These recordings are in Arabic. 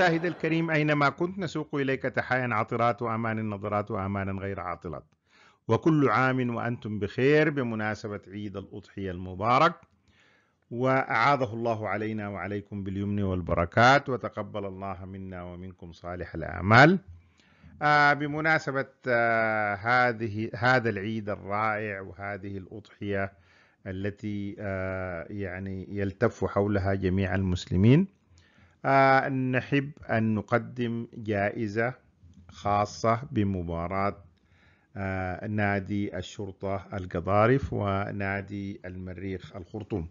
المشاهد الكريم أينما كنت نسوق إليك تحايا عطرات وأمان النظرات وأمان غير عاطلات وكل عام وأنتم بخير بمناسبة عيد الأضحية المبارك وأعاذه الله علينا وعليكم باليمن والبركات وتقبل الله منا ومنكم صالح الأعمال آه، بمناسبة آه، هذه هذا العيد الرائع وهذه الأضحية التي آه، يعني يلتف حولها جميع المسلمين آه نحب أن نقدم جائزة خاصة بمباراة آه نادي الشرطة القضارف ونادي المريخ الخرطوم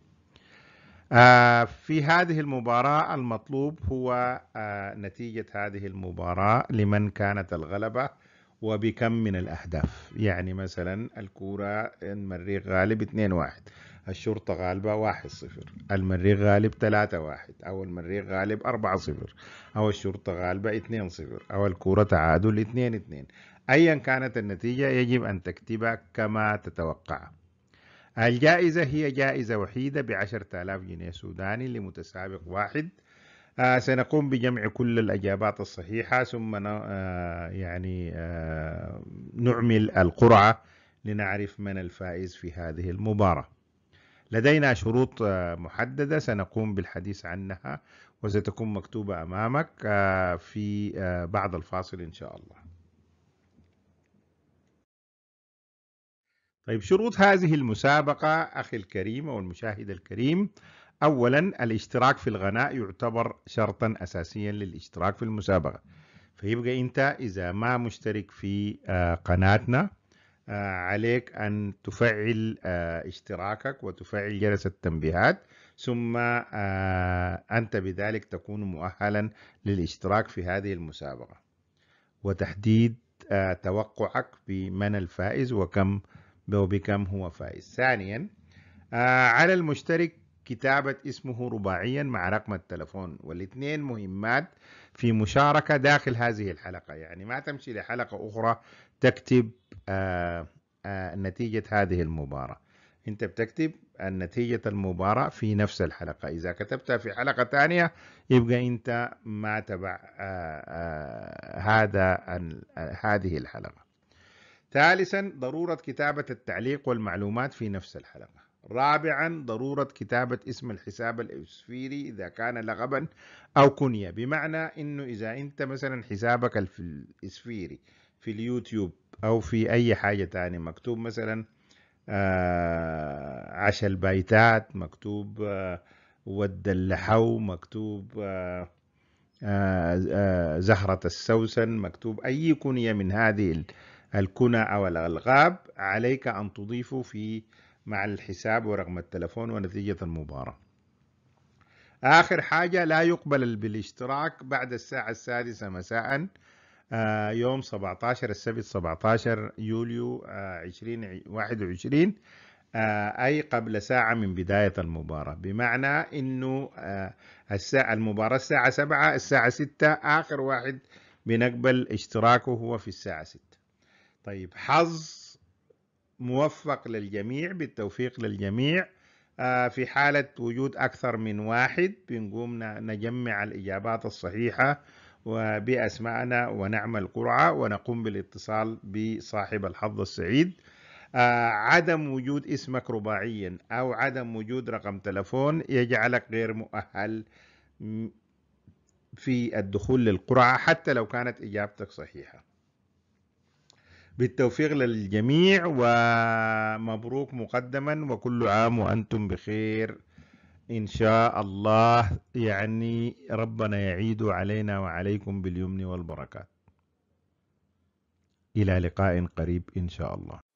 آه في هذه المباراة المطلوب هو آه نتيجة هذه المباراة لمن كانت الغلبة وبكم من الأهداف يعني مثلا الكورة المريخ غالب 2-1 الشرطة غالبة 1-0 المريخ غالب 3-1 أو المريخ غالب 4-0 أو الشرطة غالبة 2-0 أو الكورة تعادل 2-2 أيا كانت النتيجة يجب أن تكتبها كما تتوقع الجائزة هي جائزة وحيدة بعشرة آلاف جنيه سوداني لمتسابق واحد آه سنقوم بجمع كل الإجابات الصحيحة ثم آه يعني آه نعمل القرعة لنعرف من الفائز في هذه المباراة لدينا شروط آه، محددة سنقوم بالحديث عنها وستكون مكتوبة أمامك آه، في آه، بعد الفاصل إن شاء الله طيب شروط هذه المسابقة أخي الكريم أو المشاهد الكريم أولا الاشتراك في الغناء يعتبر شرطا أساسيا للاشتراك في المسابقة فيبقى أنت إذا ما مشترك في آه، قناتنا آه، عليك أن تفعل آه، اشتراكك وتفعل جرس التنبيهات ثم أنت بذلك تكون مؤهلا للاشتراك في هذه المسابقة وتحديد توقعك بمن الفائز وكم وبكم هو فائز ثانيا على المشترك كتابة اسمه رباعيا مع رقم التلفون والاثنين مهمات في مشاركة داخل هذه الحلقة يعني ما تمشي لحلقة أخرى تكتب آآ آه، آآ آه، نتيجة هذه المباراة أنت بتكتب نتيجة المباراة في نفس الحلقة إذا كتبتها في حلقة ثانية يبقى أنت ما تبع آآ آه، هذا هذه الحلقة ثالثا ضرورة كتابة التعليق والمعلومات في نفس الحلقة رابعا ضرورة كتابة اسم الحساب الإسفيري إذا كان لقبا أو كنية بمعنى إنه إذا أنت مثلا حسابك الإسفيري في اليوتيوب أو في أي حاجة تاني مكتوب مثلا آه عشا البيتات مكتوب آه ود اللحو مكتوب آه،, آه آه زهرة السوسن مكتوب أي كنية من هذه الكنى أو الألغاب عليك أن تضيفه في مع الحساب ورقم التلفون ونتيجة المباراة آخر حاجة لا يقبل بالاشتراك بعد الساعة السادسة مساء آه، يوم 17 السبت 17 يوليو 2021 آه، آه، أي قبل ساعة من بداية المباراة بمعنى أنه الساعة المباراة الساعة 7 الساعة 6 آخر واحد بنقبل اشتراكه هو في الساعة 6 طيب حظ موفق للجميع بالتوفيق للجميع آه، في حالة وجود أكثر من واحد بنقوم نجمع الإجابات الصحيحة وبأسمائنا ونعمل قرعة ونقوم بالاتصال بصاحب الحظ السعيد آه، عدم وجود اسمك رباعيا أو عدم وجود رقم تلفون يجعلك غير مؤهل في الدخول للقرعة حتى لو كانت إجابتك صحيحة بالتوفيق للجميع ومبروك مقدما وكل عام وأنتم بخير إن شاء الله يعني ربنا يعيد علينا وعليكم باليمن والبركات إلى لقاء قريب إن شاء الله